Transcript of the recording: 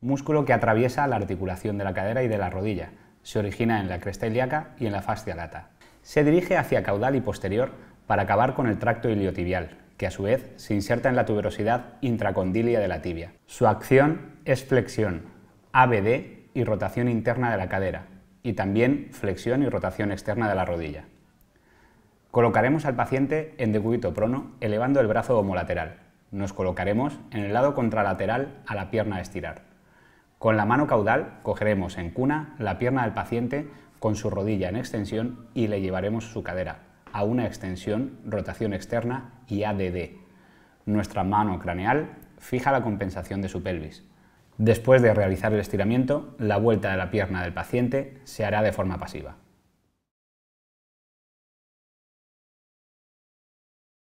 músculo que atraviesa la articulación de la cadera y de la rodilla. Se origina en la cresta ilíaca y en la fascia lata. Se dirige hacia caudal y posterior para acabar con el tracto iliotibial, que a su vez se inserta en la tuberosidad intracondilia de la tibia. Su acción es flexión, ABD y rotación interna de la cadera, y también flexión y rotación externa de la rodilla. Colocaremos al paciente en decúbito prono, elevando el brazo homolateral. Nos colocaremos en el lado contralateral a la pierna a estirar. Con la mano caudal cogeremos en cuna la pierna del paciente con su rodilla en extensión y le llevaremos su cadera a una extensión, rotación externa y ADD. Nuestra mano craneal fija la compensación de su pelvis. Después de realizar el estiramiento, la vuelta de la pierna del paciente se hará de forma pasiva.